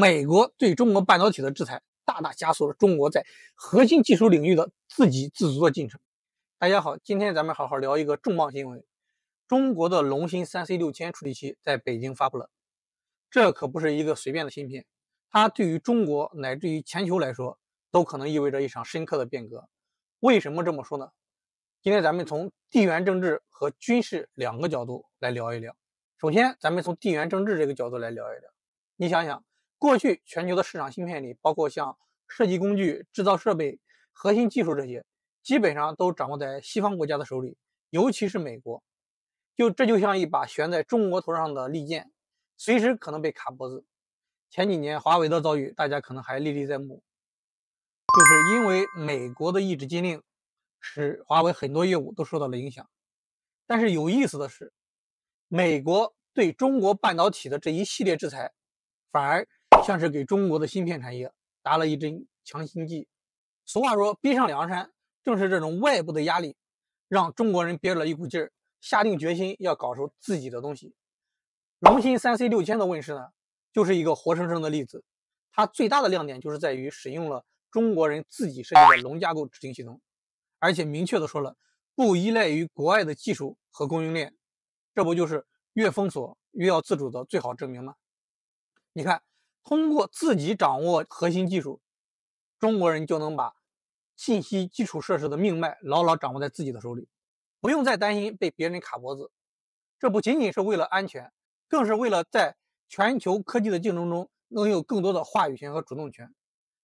美国对中国半导体的制裁，大大加速了中国在核心技术领域的自给自足的进程。大家好，今天咱们好好聊一个重磅新闻：中国的龙芯三 C 六千处理器在北京发布了。这可不是一个随便的芯片，它对于中国乃至于全球来说，都可能意味着一场深刻的变革。为什么这么说呢？今天咱们从地缘政治和军事两个角度来聊一聊。首先，咱们从地缘政治这个角度来聊一聊。你想想。过去全球的市场芯片里，包括像设计工具、制造设备、核心技术这些，基本上都掌握在西方国家的手里，尤其是美国。就这就像一把悬在中国头上的利剑，随时可能被卡脖子。前几年华为的遭遇，大家可能还历历在目，就是因为美国的一纸禁令，使华为很多业务都受到了影响。但是有意思的是，美国对中国半导体的这一系列制裁，反而。像是给中国的芯片产业打了一针强心剂。俗话说“逼上梁山”，正是这种外部的压力，让中国人憋着一股劲儿，下定决心要搞出自己的东西。龙芯三 C 六千的问世呢，就是一个活生生的例子。它最大的亮点就是在于使用了中国人自己设计的龙架构指令系统，而且明确的说了不依赖于国外的技术和供应链。这不就是越封锁越要自主的最好证明吗？你看。通过自己掌握核心技术，中国人就能把信息基础设施的命脉牢牢掌握在自己的手里，不用再担心被别人卡脖子。这不仅仅是为了安全，更是为了在全球科技的竞争中能有更多的话语权和主动权。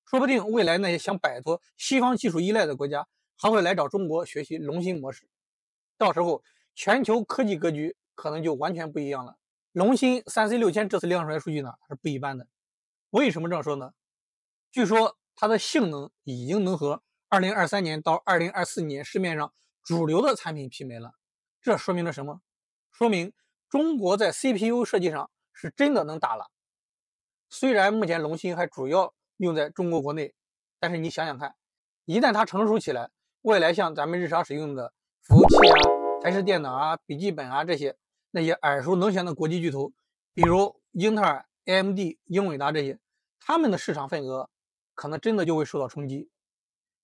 说不定未来那些想摆脱西方技术依赖的国家，还会来找中国学习龙芯模式。到时候，全球科技格局可能就完全不一样了。龙芯三 C 六千这次亮出来的数据呢，是不一般的。为什么这样说呢？据说它的性能已经能和二零二三年到二零二四年市面上主流的产品媲美了。这说明了什么？说明中国在 CPU 设计上是真的能打了。虽然目前龙芯还主要用在中国国内，但是你想想看，一旦它成熟起来，未来像咱们日常使用的服务器啊、台式电脑啊、笔记本啊这些那些耳熟能详的国际巨头，比如英特尔、AMD、英伟达这些。他们的市场份额可能真的就会受到冲击，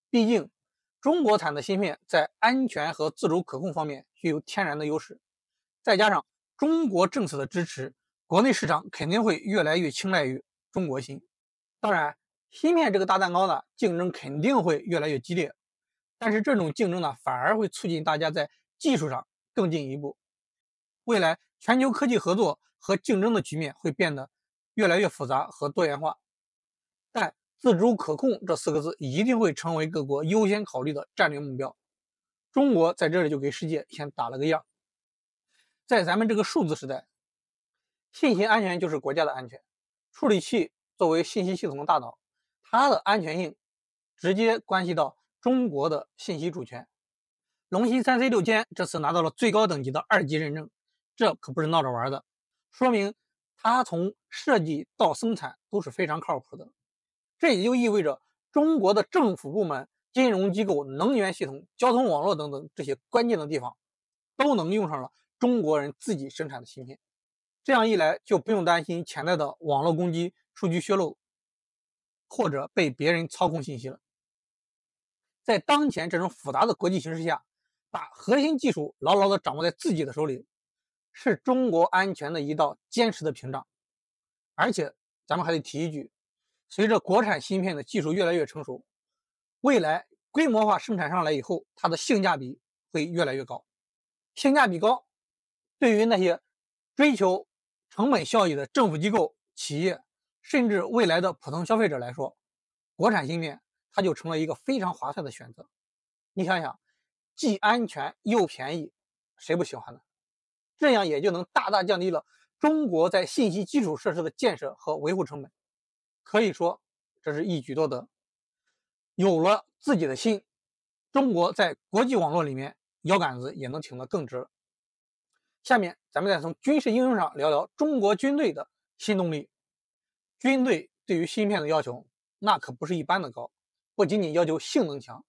毕竟中国产的芯片在安全和自主可控方面具有天然的优势，再加上中国政策的支持，国内市场肯定会越来越青睐于中国芯。当然，芯片这个大蛋糕呢，竞争肯定会越来越激烈，但是这种竞争呢，反而会促进大家在技术上更进一步。未来，全球科技合作和竞争的局面会变得越来越复杂和多元化。但自主可控这四个字一定会成为各国优先考虑的战略目标。中国在这里就给世界先打了个样。在咱们这个数字时代，信息安全就是国家的安全。处理器作为信息系统的大脑，它的安全性直接关系到中国的信息主权。龙芯三 C 六千这次拿到了最高等级的二级认证，这可不是闹着玩的，说明它从设计到生产都是非常靠谱的。这也就意味着，中国的政府部门、金融机构、能源系统、交通网络等等这些关键的地方，都能用上了中国人自己生产的芯片。这样一来，就不用担心潜在的网络攻击、数据泄露，或者被别人操控信息了。在当前这种复杂的国际形势下，把核心技术牢牢地掌握在自己的手里，是中国安全的一道坚实的屏障。而且，咱们还得提一句。随着国产芯片的技术越来越成熟，未来规模化生产上来以后，它的性价比会越来越高。性价比高，对于那些追求成本效益的政府机构、企业，甚至未来的普通消费者来说，国产芯片它就成了一个非常划算的选择。你想想，既安全又便宜，谁不喜欢呢？这样也就能大大降低了中国在信息基础设施的建设和维护成本。可以说，这是一举多得。有了自己的心，中国在国际网络里面腰杆子也能挺得更直了。下面，咱们再从军事应用上聊聊中国军队的新动力。军队对于芯片的要求，那可不是一般的高，不仅仅要求性能强、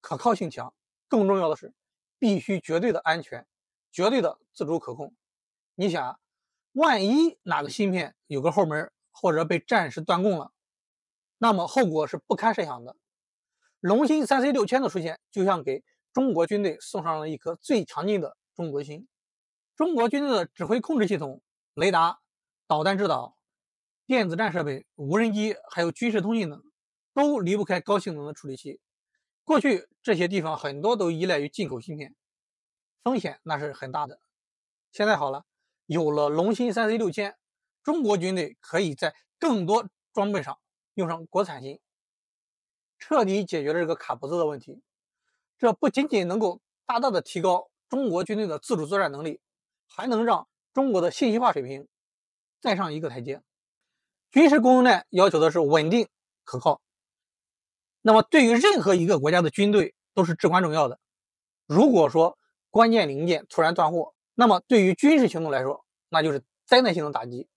可靠性强，更重要的是，必须绝对的安全、绝对的自主可控。你想，万一哪个芯片有个后门？或者被战时断供了，那么后果是不堪设想的。龙芯三 C 六千的出现，就像给中国军队送上了一颗最强劲的中国心。中国军队的指挥控制系统、雷达、导弹制导、电子战设备、无人机，还有军事通信等，都离不开高性能的处理器。过去这些地方很多都依赖于进口芯片，风险那是很大的。现在好了，有了龙芯三 C 六千。中国军队可以在更多装备上用上国产芯，彻底解决了这个卡脖子的问题。这不仅仅能够大大的提高中国军队的自主作战能力，还能让中国的信息化水平再上一个台阶。军事供应链要求的是稳定可靠，那么对于任何一个国家的军队都是至关重要的。如果说关键零件突然断货，那么对于军事行动来说，那就是灾难性的打击。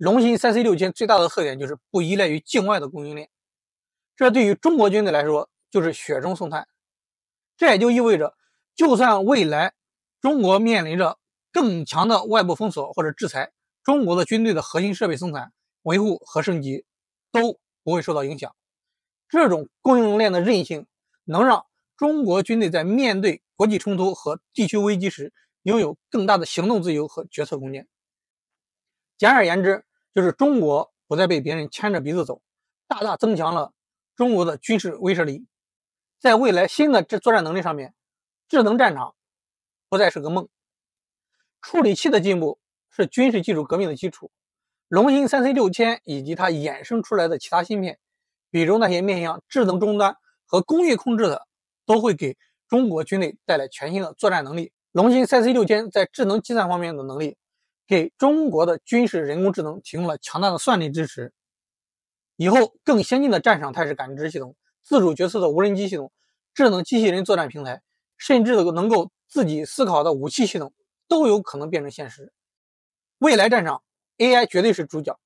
龙芯三 C 六千最大的特点就是不依赖于境外的供应链，这对于中国军队来说就是雪中送炭。这也就意味着，就算未来中国面临着更强的外部封锁或者制裁，中国的军队的核心设备生产、维护和升级都不会受到影响。这种供应链的韧性，能让中国军队在面对国际冲突和地区危机时，拥有更大的行动自由和决策空间。简而言之，就是中国不再被别人牵着鼻子走，大大增强了中国的军事威慑力。在未来新的这作战能力上面，智能战场不再是个梦。处理器的进步是军事技术革命的基础。龙芯三 C 六千以及它衍生出来的其他芯片，比如那些面向智能终端和工业控制的，都会给中国军队带来全新的作战能力。龙芯三 C 六千在智能计算方面的能力。给中国的军事人工智能提供了强大的算力支持，以后更先进的战场态势感知系统、自主决策的无人机系统、智能机器人作战平台，甚至能够自己思考的武器系统都有可能变成现实。未来战场 AI 绝对是主角，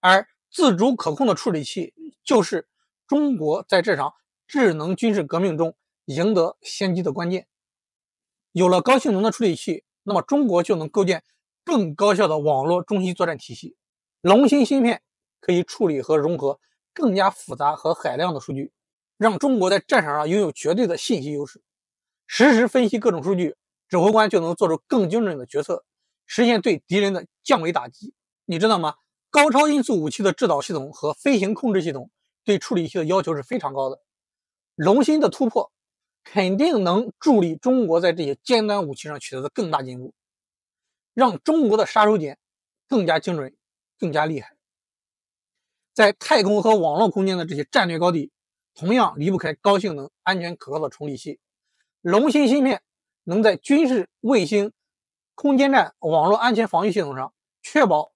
而自主可控的处理器就是中国在这场智能军事革命中赢得先机的关键。有了高性能的处理器，那么中国就能构建。更高效的网络中心作战体系，龙芯芯片可以处理和融合更加复杂和海量的数据，让中国在战场上拥有绝对的信息优势。实时分析各种数据，指挥官就能做出更精准的决策，实现对敌人的降维打击。你知道吗？高超音速武器的制导系统和飞行控制系统对处理器的要求是非常高的。龙芯的突破肯定能助力中国在这些尖端武器上取得的更大进步。让中国的杀手锏更加精准、更加厉害。在太空和网络空间的这些战略高地，同样离不开高性能、安全可靠的处理器。龙芯芯片能在军事卫星、空间站、网络安全防御系统上，确保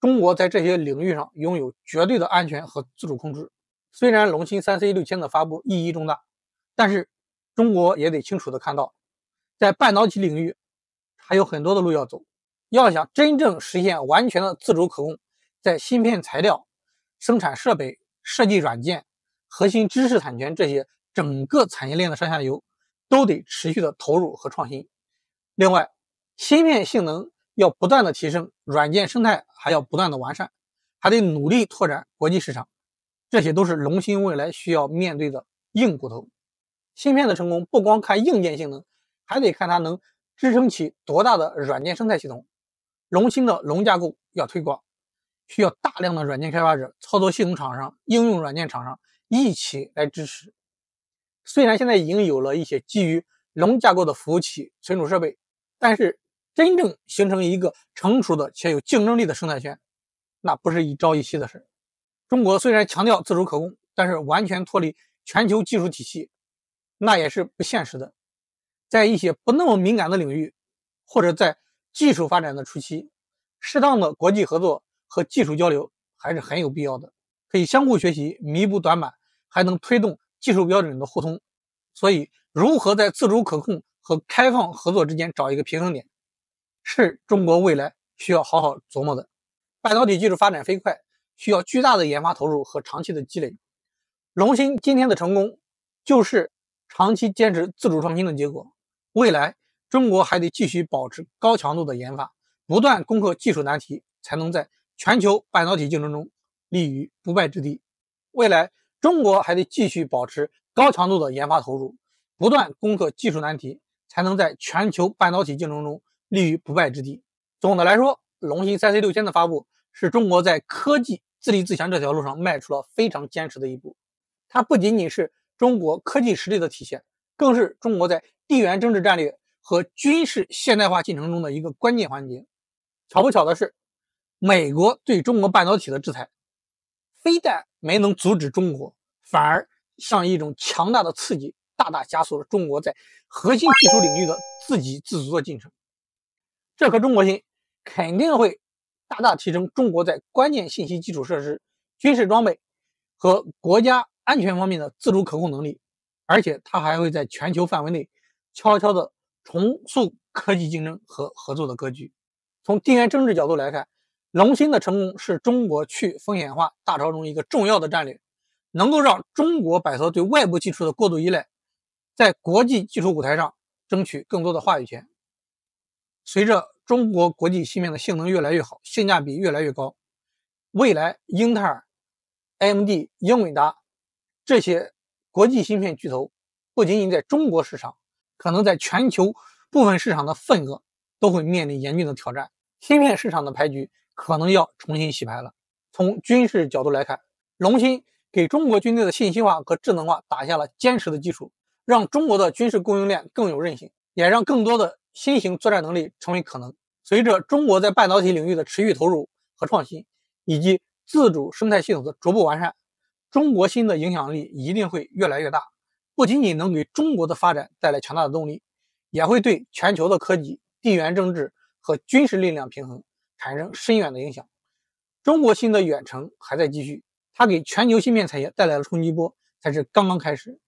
中国在这些领域上拥有绝对的安全和自主控制。虽然龙芯三 C 六千的发布意义重大，但是中国也得清楚的看到，在半导体领域。还有很多的路要走，要想真正实现完全的自主可控，在芯片材料、生产设备、设计软件、核心知识产权这些整个产业链的上下游，都得持续的投入和创新。另外，芯片性能要不断的提升，软件生态还要不断的完善，还得努力拓展国际市场，这些都是龙芯未来需要面对的硬骨头。芯片的成功不光看硬件性能，还得看它能。支撑起多大的软件生态系统？龙芯的龙架构要推广，需要大量的软件开发者、操作系统厂商、应用软件厂商一起来支持。虽然现在已经有了一些基于龙架构的服务器、存储设备，但是真正形成一个成熟的且有竞争力的生态圈，那不是一朝一夕的事。中国虽然强调自主可控，但是完全脱离全球技术体系，那也是不现实的。在一些不那么敏感的领域，或者在技术发展的初期，适当的国际合作和技术交流还是很有必要的，可以相互学习，弥补短板，还能推动技术标准的互通。所以，如何在自主可控和开放合作之间找一个平衡点，是中国未来需要好好琢磨的。半导体技术发展飞快，需要巨大的研发投入和长期的积累。龙芯今天的成功，就是长期坚持自主创新的结果。未来，中国还得继续保持高强度的研发，不断攻克技术难题，才能在全球半导体竞争中立于不败之地。未来，中国还得继续保持高强度的研发投入，不断攻克技术难题，才能在全球半导体竞争中立于不败之地。总的来说，龙芯三 C 六千的发布是中国在科技自立自强这条路上迈出了非常坚实的一步。它不仅仅是中国科技实力的体现，更是中国在地缘政治战略和军事现代化进程中的一个关键环节。巧不巧的是，美国对中国半导体的制裁，非但没能阻止中国，反而像一种强大的刺激，大大加速了中国在核心技术领域的自给自足的进程。这颗中国心肯定会大大提升中国在关键信息基础设施、军事装备和国家安全方面的自主可控能力，而且它还会在全球范围内。悄悄地重塑科技竞争和合作的格局。从地缘政治角度来看，龙芯的成功是中国去风险化大潮中一个重要的战略，能够让中国摆脱对外部技术的过度依赖，在国际技术舞台上争取更多的话语权。随着中国国际芯片的性能越来越好，性价比越来越高，未来英特尔、AMD、英伟达这些国际芯片巨头不仅仅在中国市场，可能在全球部分市场的份额都会面临严峻的挑战，芯片市场的牌局可能要重新洗牌了。从军事角度来看，龙芯给中国军队的信息化和智能化打下了坚实的基础，让中国的军事供应链更有韧性，也让更多的新型作战能力成为可能。随着中国在半导体领域的持续投入和创新，以及自主生态系统的逐步完善，中国芯的影响力一定会越来越大。不仅仅能给中国的发展带来强大的动力，也会对全球的科技、地缘政治和军事力量平衡产生深远的影响。中国新的远程还在继续，它给全球芯片产业带来的冲击波才是刚刚开始。